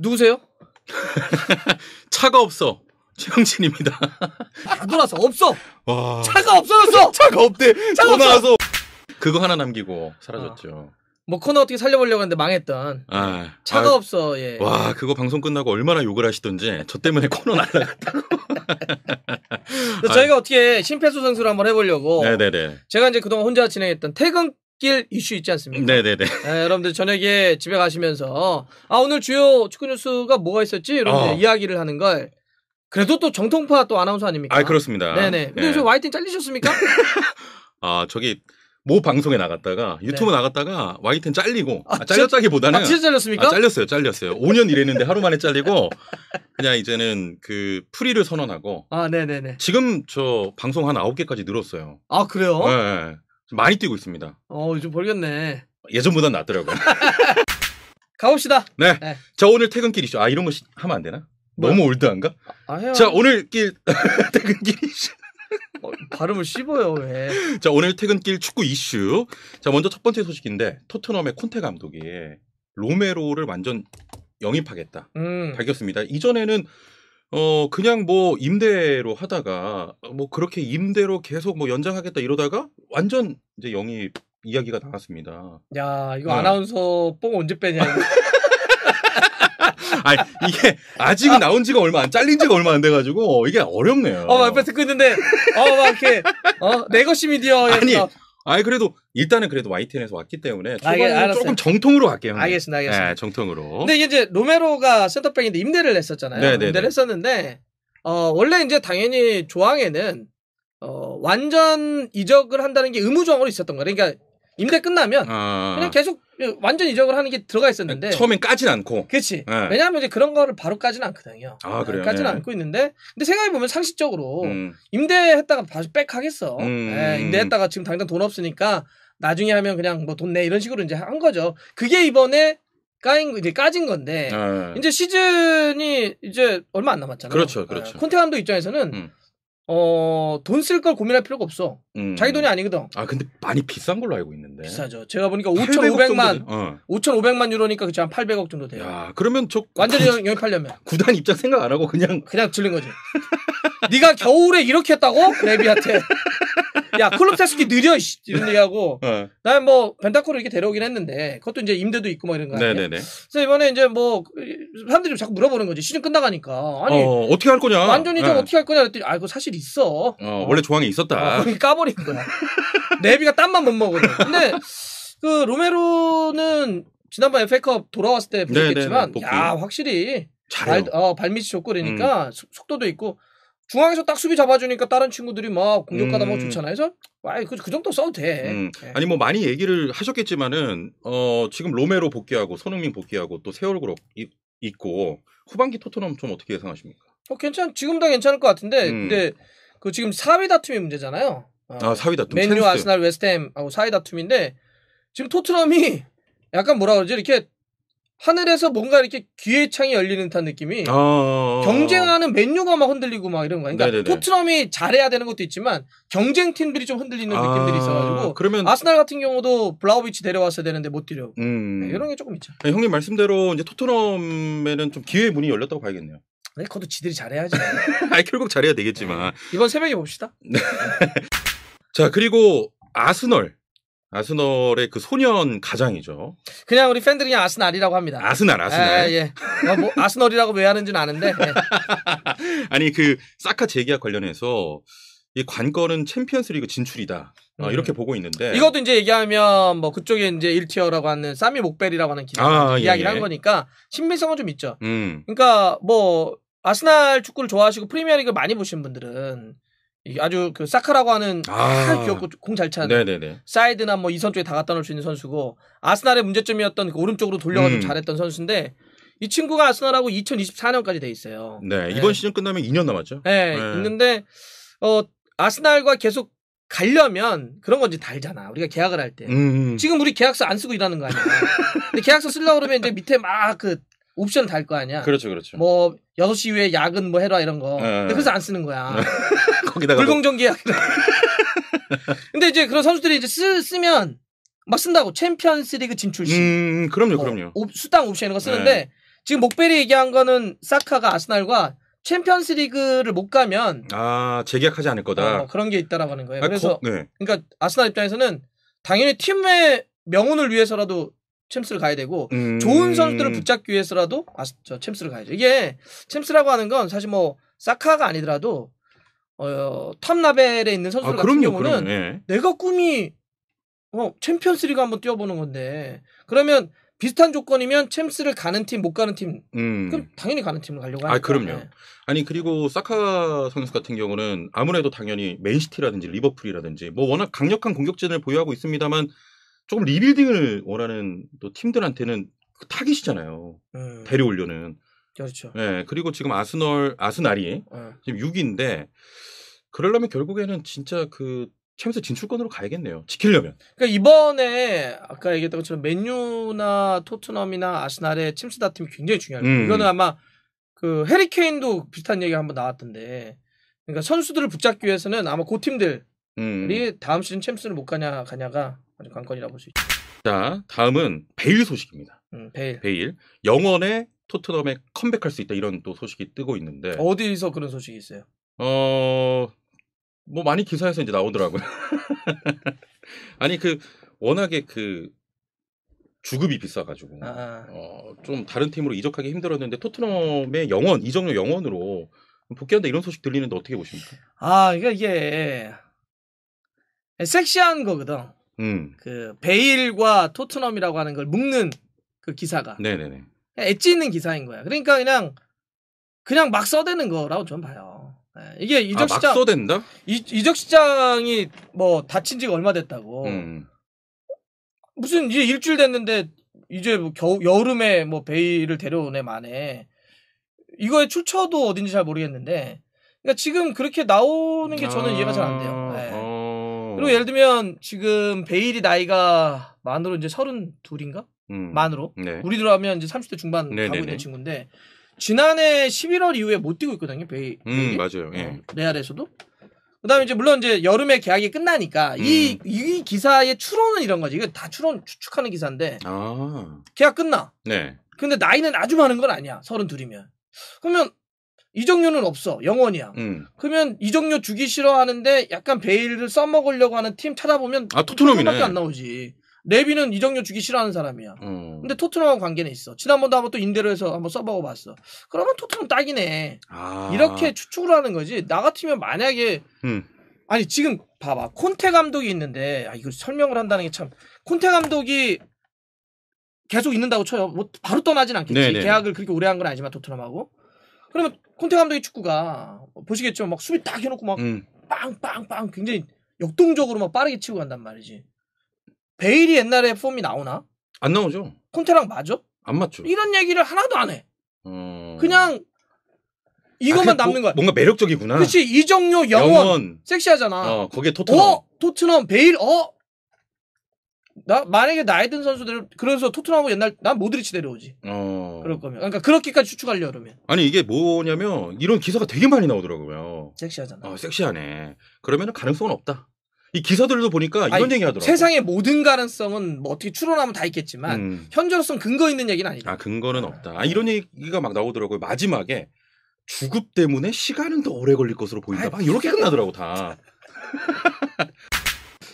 누구세요? 차가 없어. 최영진입니다. 돌아서 없어. 와. 차가 없어졌어. 차가 없대. 차가 없어. 그거 하나 남기고 사라졌죠. 아. 뭐 코너 어떻게 살려보려고 했는데 망했던 아, 아. 차가 아, 없어 예. 와 그거 방송 끝나고 얼마나 욕을 하시던지 저 때문에 코너 날라갔다고 저희가 어떻게 심폐소생술을 한번 해보려고 네네네. 네, 네. 제가 이제 그동안 혼자 진행했던 퇴근 길 이슈 있지 않습니까? 네네네. 네, 여러분들 저녁에 집에 가시면서 아 오늘 주요 축구 뉴스가 뭐가 있었지? 이런 어. 이야기를 하는 걸 그래도 또 정통파 또 아나운서 아닙니까? 아 그렇습니다. 네네. 근데 네. 요 와이팅 잘리셨습니까? 아 저기 모 방송에 나갔다가 유튜브 네. 나갔다가 와이텐 잘리고 아, 아, 잘렸다기보다는 아, 진짜 잘렸습니까? 아, 잘렸어요, 잘렸어요. 5년 일했는데 하루 만에 잘리고 그냥 이제는 그 프리를 선언하고 아, 네네네. 지금 저 방송 한 9개까지 늘었어요. 아 그래요? 네. 네. 많이 뛰고 있습니다. 어, 요즘 벌겠네. 예전보다 낫더라고요. 가봅시다. 네. 네. 자, 오늘 퇴근길 이슈. 아, 이런 거 시- 하면 안 되나? 뭐야? 너무 올드한가? 아, 해요. 자, 오늘길 퇴근길 이슈. 어, 발음을 씹어요, 왜. 자, 오늘 퇴근길 축구 이슈. 자, 먼저 첫 번째 소식인데 토트넘의 콘테 감독이 로메로를 완전 영입하겠다. 음. 밝혔습니다. 이전에는 어 그냥 뭐 임대로 하다가 뭐 그렇게 임대로 계속 뭐 연장하겠다 이러다가 완전 이제 영입 이야기가 나왔습니다. 야 이거 네. 아나운서 뽕 언제 빼냐. 아니 이게 아직 나온 지가 얼마 안 잘린 지가 얼마 안 돼가지고 이게 어렵네요. 어막 옆에서 끄는데 어막 이렇게 어 네거시 미디어 아니 아니 그래도 일단은 그래도 YTN에서 왔기 때문에 아, 예, 초반 조금 정통으로 갈게요. 알겠습니다. 알겠습니다. 네, 정통으로. 근데 이제 로메로가 센터백인데 임대를 했었잖아요. 네네네. 네, 임대를 네. 했었는데 어, 원래 이제 당연히 조항에는 어, 완전 이적을 한다는 게 의무 조항으로 있었던 거예요. 그러니까 임대 끝나면 아. 그냥 계속 완전 이적을 하는 게 들어가 있었는데 처음엔 까진 않고 그렇지 네. 왜냐하면 이제 그런 거를 바로 까지는 않거든요 아 그래요 까진 네. 예. 않고 있는데 근데 생각해보면 상식적으로 음. 임대했다가 다시 백 하겠어 음. 네, 임대했다가 지금 당장 돈 없으니까 나중에 하면 그냥 뭐 돈 내 이런 식으로 이제 한 거죠 그게 이번에 까인 이제 까진 건데 네. 이제 시즌이 이제 얼마 안 남았잖아요 그렇죠 예, 그렇죠 콘테 감독 입장에서는 음. 어, 돈 쓸 걸 고민할 필요가 없어. 음. 자기 돈이 아니거든. 아, 근데 많이 비싼 걸로 알고 있는데. 비싸죠. 제가 보니까 5,500만, 어. 5,500만 유로니까 그치 한 800억 정도 돼요. 야, 그러면 저. 완전히 구, 영입하려면. 구단 입장 생각 안 하고 그냥. 그냥 질린 거지. 네가 겨울에 이렇게 했다고? 레비한테. 야 클럽 세스키 느려 씨 이런 네. 얘기하고 어. 난뭐벤타코를 이렇게 데려오긴 했는데 그것도 이제 임대도 있고 뭐 이런 거 아니야. 네네네. 그래서 이번에 이제 뭐 사람들이 자꾸 물어보는 거지 시즌 끝나가니까 아니 어, 어떻게 할 거냐. 완전히 좀 네. 어떻게 할 거냐 그랬더니 아 이거 사실 있어. 어, 어. 원래 조항이 있었다. 어, 거기 까버린 거야. 네비가 땀만 못먹어 근데 그 로메로는 지난번 FA컵 돌아왔을 때 보셨겠지만 야 확실히 잘해 발, 어, 발밑이 좋고 그러니까 음. 속도도 있고 중앙에서 딱 수비 잡아주니까 다른 친구들이 막 공격하다 막 음. 좋잖아요. 그래서 아, 그, 그 정도 써도 돼. 음. 네. 아니 뭐 많이 얘기를 하셨겠지만은 어 지금 로메로 복귀하고 손흥민 복귀하고 또 세월 그룹 있고 후반기 토트넘 좀 어떻게 예상하십니까? 어 괜찮 지금도 괜찮을 것 같은데 음. 근데 그 지금 4위 다툼이 문제잖아요. 어, 아 4위 다툼. 맨유 아스날 웨스트햄하고 4위 다툼인데 지금 토트넘이 약간 뭐라 그러지 이렇게 하늘에서 뭔가 이렇게 기회 창이 열리는 듯한 느낌이 어, 어, 어, 어... 경쟁하는 맨유가 막 흔들리고 막 이런 거야. 그러니까 토트넘이 잘해야 되는 것도 있지만 경쟁 팀들이 좀 흔들리는 아... 느낌들이 있어가지고 그러면 아스날 같은 경우도 블라우비치 데려왔어야 되는데 못 데려. 음... 네, 이런 게 조금 있죠. 네, 형님 말씀대로 이제 토트넘에는 좀 기회 문이 열렸다고 봐야겠네요. 네, 그것도 지들이 잘해야지. 아니 결국 잘해야 되겠지만 네. 이번 새벽에 봅시다. 자 그리고 아스널 아스널의 그 소년 가장이죠. 그냥 우리 팬들이 그냥 아스날이라고 합니다. 아스날, 아스날. 에, 예. 아, 뭐 아스널이라고 왜 하는지는 아는데. 예. 아니 그 사카 재계약 관련해서 이 관건은 챔피언스리그 진출이다. 어, 음. 이렇게 보고 있는데 이것도 이제 얘기하면 뭐 그쪽에 이제 1티어라고 하는 사미 목벨이라고 하는 기자가 아, 예, 이야기를 예, 한 거니까 신빙성은 좀 있죠. 음. 그러니까 뭐 아스날 축구를 좋아하시고 프리미어리그 많이 보신 분들은 아주 그 사카라고 하는 아. 귀엽고 공 잘 차는 사이드나 뭐 이선 쪽에 다 갖다 놓을 수 있는 선수고 아스날의 문제점이었던 그 오른쪽으로 돌려가지고 음. 잘했던 선수인데 이 친구가 아스날하고 2024년까지 돼 있어요. 네, 네, 이번 시즌 끝나면 2년 남았죠. 네, 네. 있는데 어 아스날과 계속 가려면 그런 건지 달잖아. 우리가 계약을 할 때. 음. 지금 우리 계약서 안 쓰고 일하는 거 아니야. 근데 계약서 쓰려고 그러면 이제 밑에 막그 옵션 달 거 아니야. 그렇죠, 그렇죠. 뭐 6시 이후에 야근 뭐 해라 이런 거. 네, 근데 그래서 안 쓰는 거야. 네. 거기다가 뭐 불공정 계약. 근데 이제 그런 선수들이 이제 쓰, 쓰면 막 쓴다고 챔피언스리그 진출시. 음, 그럼요, 뭐, 그럼요. 옵, 수당 옵션 이런 거 쓰는데 네. 지금 목베리 얘기한 거는 사카가 아스날과 챔피언스 리그를 못 가면 아 재계약하지 않을 거다 어, 그런 게 있다라고 하는 거예요. 아, 그래서 거, 네. 그러니까 아스날 입장에서는 당연히 팀의 명운을 위해서라도 챔스를 가야 되고 음... 좋은 선수들을 붙잡기 위해서라도 아, 저 챔스를 가야죠. 이게 챔스라고 하는 건 사실 뭐 사카가 아니더라도 어, 탑 라벨에 있는 선수들 아, 같은 그럼요, 경우는 예. 내가 꿈이 어, 챔피언스리그 한번 뛰어보는 건데 그러면 비슷한 조건이면 챔스를 가는 팀 못 가는 팀 음. 그럼 당연히 가는 팀을 가려고 아, 하니까. 아 그럼요. 네. 아니 그리고 사카 선수 같은 경우는 아무래도 당연히 맨시티라든지 리버풀이라든지 뭐 워낙 강력한 공격진을 보유하고 있습니다만 조금 리빌딩을 원하는 또 팀들한테는 그 타깃이잖아요. 음. 예. 데려올려는. 그렇죠. 네, 그리고 지금 아스널 아스날이 네. 지금 6위인데 그러려면 결국에는 진짜 그 챔스 진출권으로 가야겠네요. 지키려면. 그러니까 이번에 아까 얘기했던 것처럼 맨유나 토트넘이나 아스날의 챔스 다팀이 굉장히 중요해요. 음. 이거는 아마 그 해리케인도 비슷한 얘기가 한번 나왔던데. 그러니까 선수들을 붙잡기 위해서는 아마 그 팀들이 음. 다음 시즌 챔스를 못 가냐 가냐가 아주 관건이라고 볼수 있죠. 자, 다음은 베일 소식입니다. 음, 베일. 베일. 영원의 토트넘에 컴백할 수 있다 이런 또 소식이 뜨고 있는데 어디서 그런 소식이 있어요? 어, 뭐 많이 기사에서 이제 나오더라고요. 아니 그 워낙에 그 주급이 비싸가지고 아, 아. 어, 좀 다른 팀으로 이적하기 힘들었는데 토트넘의 영원 이적료 영원으로 복귀한다 이런 소식 들리는데 어떻게 보십니까? 아 이게 이게 섹시한 거거든. 음. 그 베일과 토트넘이라고 하는 걸 묶는 그 기사가 네네네. 엣지 있는 기사인 거야. 그러니까 그냥 그냥 막 써대는 거라고 좀 봐요. 예, 이게 아, 이적 아, 시장 막 써댄다? 이, 이적 시장이 뭐 닫힌 지가 얼마 됐다고. 음, 음. 무슨 이제 일주일 됐는데 이제 뭐 겨우 여름에 뭐 베일을 데려오네 만에 이거의 출처도 어딘지 잘 모르겠는데 그러니까 지금 그렇게 나오는 게 저는 아... 이해가 잘 안 돼요. 네. 어... 그리고 예를 들면 지금 베일이 나이가 만으로 이제 32인가? 음. 만으로. 네. 우리들 하면 이제 30대 중반 네네네. 가고 있는 친구인데 지난해 11월 이후에 못 뛰고 있거든요. 베일. 음, 맞아요. 예. 음, 레알에서도. 그다음에 이제 물론 이제 여름에 계약이 끝나니까 이이 음. 이 기사의 추론은 이런 거지. 이거 다 추론 추측하는 기사인데. 아. 계약 끝나. 네. 근데 나이는 아주 많은 건 아니야. 32이면. 그러면 이정류는 없어. 영원이야. 음. 그러면 이정류 주기 싫어하는데 약간 베일을 써먹으려고 하는 팀 찾아보면 아, 토트넘이네. 안 나오지. 레비는 이정류 주기 싫어하는 사람이야. 음. 근데 토트넘하고 관계는 있어. 지난번도 한번 또 임대로해서 한번 써먹어 봤어. 그러면 토트넘 딱이네. 아. 이렇게 추측을 하는 거지. 나 같으면 만약에 음. 아니 지금 봐봐 콘테 감독이 있는데 아 이거 설명을 한다는 게참 콘테 감독이 계속 있는다고 쳐요. 뭐 바로 떠나진 않겠지. 네네. 네. 계약을 그렇게 오래 한 건 아니지만 토트넘하고 그러면 콘테 감독의 축구가 뭐 보시겠죠. 막 수비 딱 해놓고 막 음. 빵빵빵 굉장히 역동적으로 막 빠르게 치고 간단 말이지. 베일이 옛날에 폼이 나오나? 안 나오죠. 콘테랑 맞아? 안 맞죠. 이런 얘기를 하나도 안 해. 어... 그냥 이것만 아, 남는 거야. 뭔가 매력적이구나. 그렇지 이정료 영원, 영원. 섹시하잖아. 어, 거기에 토트넘. 어, 토트넘 베일 어나 만약에 나이 든 선수들 그래서 토트넘하고 옛날 난 모드리치 데려오지. 어. 그럴 거면. 그러니까 그렇게까지 추측하려 그러면. 아니 이게 뭐냐면 이런 기사가 되게 많이 나오더라고요. 섹시하잖아. 어, 섹시하네. 그러면은 가능성은 없다. 이 기사들도 보니까 이런 아니, 얘기하더라고. 세상의 모든 가능성은 뭐 어떻게 추론하면 다 있겠지만 음. 현재로선 근거 있는 얘기는 아니다. 아 근거는 없다. 아, 네. 이런 얘기가 막 나오더라고요. 마지막에 주급 때문에 시간은 더 오래 걸릴 것으로 보인다. 막 이렇게 끝나더라고 다.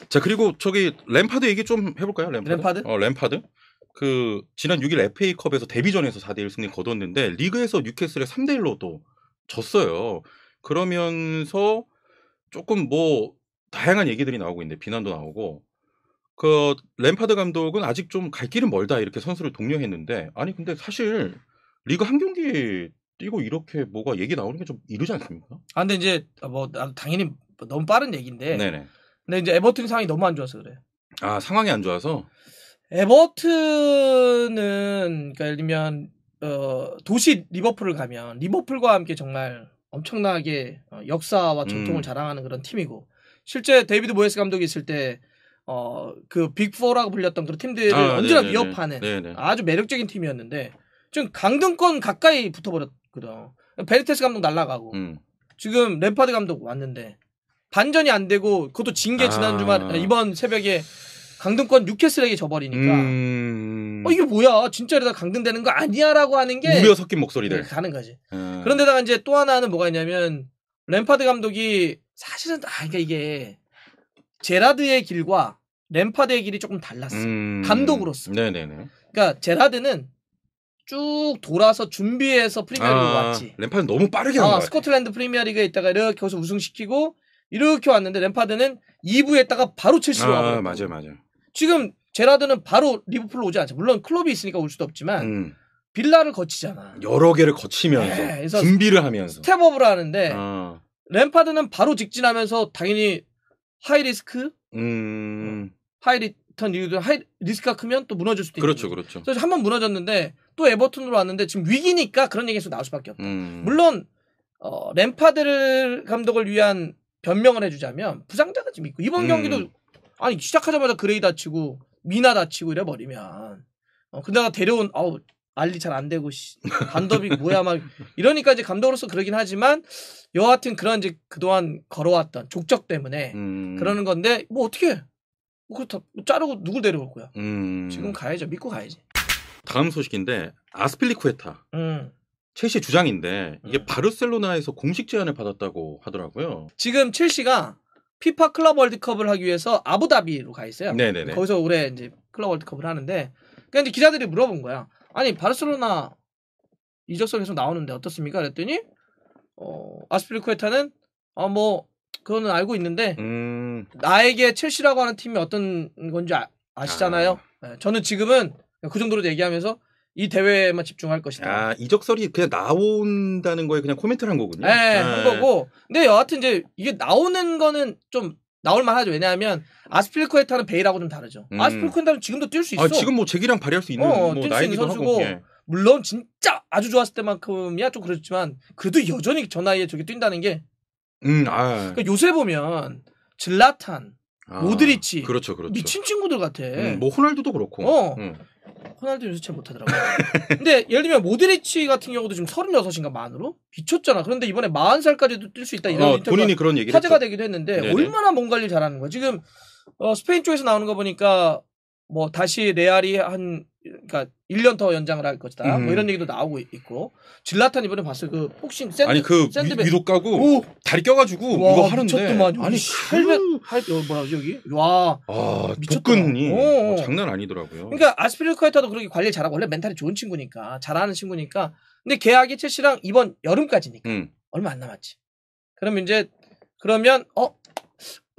자 그리고 저기 램파드 얘기 좀 해볼까요? 램파드. 램파드? 어 램파드. 그 지난 6일 FA컵에서 데뷔전에서 4대 1 승리 거뒀는데 리그에서 뉴캐슬에 3대 1로 또 졌어요. 그러면서 조금 뭐 다양한 얘기들이 나오고 있는데 비난도 나오고 그 램파드 감독은 아직 좀 갈 길은 멀다 이렇게 선수를 독려했는데 아니 근데 사실 리그 한 경기 뛰고 이렇게 뭐가 얘기 나오는 게 좀 이르지 않습니까? 아 근데 이제 아, 뭐 아, 당연히 너무 빠른 얘기인데 네네. 근데 이제 에버튼 상황이 너무 안 좋아서 그래. 아 상황이 안 좋아서. 에버튼은 그니까 예를 들면 어, 도시 리버풀을 가면 리버풀과 함께 정말 엄청나게 어, 역사와 음. 전통을 음. 자랑하는 그런 팀이고 실제 데이비드 모에스 감독이 있을 때 어, 그 빅4라고 불렸던 그런 팀들을 아, 언제나 네네네. 위협하는 네, 네. 네네. 아주 매력적인 팀이었는데 지금 강등권 가까이 붙어버렸거든. 베르테스 감독 날라가고 음. 지금 램파드 감독 왔는데 반전이 안 되고 그것도 징계 아. 지난 주말 아... 이번 새벽에 강등권 뉴캐슬에게 져버리니까 음... 어, 이게 뭐야 진짜 이다 강등되는 거 아니야라고 하는 게무려 섞인 목소리들 가는 네, 거지. 음... 그런데다가 이제 또 하나는 뭐가 있냐면 램파드 감독이 사실은 아 그러니까 이게 제라드의 길과 램파드의 길이 조금 달랐어. 음... 감독으로서. 네네네. 그러니까 제라드는 쭉 돌아서 준비해서 프리미어리그 아, 왔지. 램파드 너무 빠르게 왔한거 아, 스코틀랜드 프리미어리그에 있다가 이렇게 해서 우승시키고 이렇게 왔는데 램파드는 2부에다가 바로 첼시로 아, 가고 맞아요, 맞아요. 지금 제라드는 바로 리버풀로 오지 않죠. 물론 클럽이 있으니까 올 수도 없지만 음. 빌라를 거치잖아. 여러 개를 거치면서 네, 준비를 하면서 스텝업을 하는데 아. 램파드는 바로 직진하면서 당연히 하이 리스크, 음. 하이 리턴 이유 하이 리스크가 크면 또 무너질 수도 있고 그렇죠, 그렇죠. 그래서 한 번 무너졌는데 또 에버튼으로 왔는데 지금 위기니까 그런 얘기에서 나올 수밖에 없다. 음. 물론 어, 램파드를 감독을 위한 변명을 해주자면 부상자가 지금 있고 이번 음. 경기도 아니 시작하자마자 그레이 다치고 미나 다치고 이래 버리면 어, 근데가 데려온 아우 알리 잘 안 되고 씨, 감독이 뭐야 막 이러니까 이제 감독으로서 그러긴 하지만 여하튼 그런 이제 그동안 걸어왔던 족적 때문에 음. 그러는 건데 뭐 어떻게 뭐 그렇다 뭐 자르고 누굴 데려올 거야 음. 지금 가야죠 믿고 가야지 다음 소식인데 아스필리쿠에타 음. 첼시 주장인데 이게 음. 바르셀로나에서 공식 제안을 받았다고 하더라고요. 지금 첼시가 피파 클럽 월드컵을 하기 위해서 아부다비로 가 있어요. 네네네. 거기서 올해 이제 클럽 월드컵을 하는데 그냥 근데 기자들이 물어본 거야. 아니 바르셀로나 이적설 계속 나오는데 어떻습니까? 그랬더니 어, 아스피리쿠에타는 아뭐 어, 그거는 알고 있는데 음... 나에게 첼시라고 하는 팀이 어떤 건지 아, 시잖아요 아... 네, 저는 지금은 그 정도로 얘기하면서 이 대회에만 집중할 것이다. 아, 이적설이 그냥 나온다는 거에 그냥 코멘트를 한 거군요. 네, 네. 한 거고. 근데 여하튼 이제 이게 나오는 거는 좀 나올만 하죠. 왜냐하면 아스필코에타는 베일하고 좀 다르죠. 음. 아스필코에타는 지금도 뛸 수 있어. 아, 지금 뭐 제기랑 발휘할 수 있는 어, 어 뭐 나이기도 선고 예. 물론 진짜 아주 좋았을 때만큼이야 좀 그렇지만 그래도 여전히 저 나이에 저기 뛴다는 게 음, 아. 그러니까 요새 보면 질라탄, 아, 모드리치, 그렇죠, 그렇죠. 미친 친구들 같아. 음, 뭐 호날두도 그렇고. 어, 음. 호날두 요새 잘 못하더라고요. 근데 예를 들면 모드리치 같은 경우도 지금 36인가 만으로 비쳤잖아. 그런데 이번에 40살까지도 뛸 수 있다 이런 어, 본인이 그런 얘기 화제가 되기도 했는데 네네. 얼마나 몸 관리를 잘하는 거야. 지금 어, 스페인 쪽에서 나오는 거 보니까 뭐 다시 레알이 한 그러니까 1년 더 연장을 할 것이다. 뭐 음. 뭐 이런 얘기도 나오고 있고. 질라탄 이번에 봤어요. 그 복싱 샌드 아니 그 샌드백. 위, 로 까고 오! 다리 껴 가지고 이거 하는데 미쳤더만. 아니 800 뭐라 지 여기? 와. 아, 쳤군이 어, 어, 어. 어, 장난 아니더라고요. 그러니까 아스피리쿠에타도 그렇게 관리를 잘하고 원래 멘탈이 좋은 친구니까 잘하는 친구니까. 근데 계약이 첼시랑 이번 여름까지니까 음. 얼마 안 남았지. 그러면 이제 그러면 어?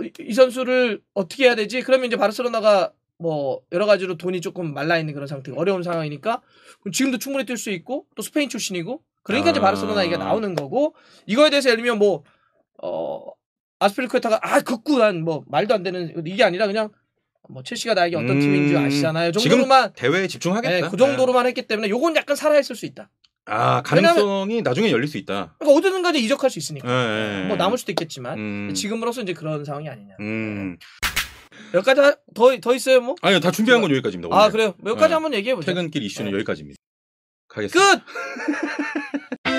이, 이 선수를 어떻게 해야 되지? 그러면 이제 바르셀로나가 뭐 여러 가지로 돈이 조금 말라 있는 그런 상태가 어려운 상황이니까 그럼 지금도 충분히 뛸 수 있고 또 스페인 출신이고 그러니까 이제 아. 바르셀로나 얘기가 나오는 거고 이거에 대해서 예를 들면 뭐어 아스피리쿠에타가 아 극구한 뭐 말도 안 되는 이게 아니라 그냥 뭐 첼시가 나에게 어떤 음... 팀인 줄 음, 아시잖아요. 그 정도로만 대회에 집중하겠다. 네, 그 정도로만 네. 했기 때문에 요건 약간 살아 있을 수 있다. 아 가능성이 왜냐하면, 나중에 열릴 수 있다. 그러니까 어디든간에 이적할 수 있으니까. 네, 네, 네, 뭐 남을 수도 있겠지만 음... 지금으로서 이제 그런 상황이 아니냐. 음... 몇가지 더 더 있어요 뭐? 아니요 다 준비한 건 뭐? 여기까지입니다. 아, 오늘. 아 그래요? 몇가지 뭐 네. 한번 얘기해 보죠. 퇴근길 이슈는 네. 여기까지입니다. 가겠습니다. 끝.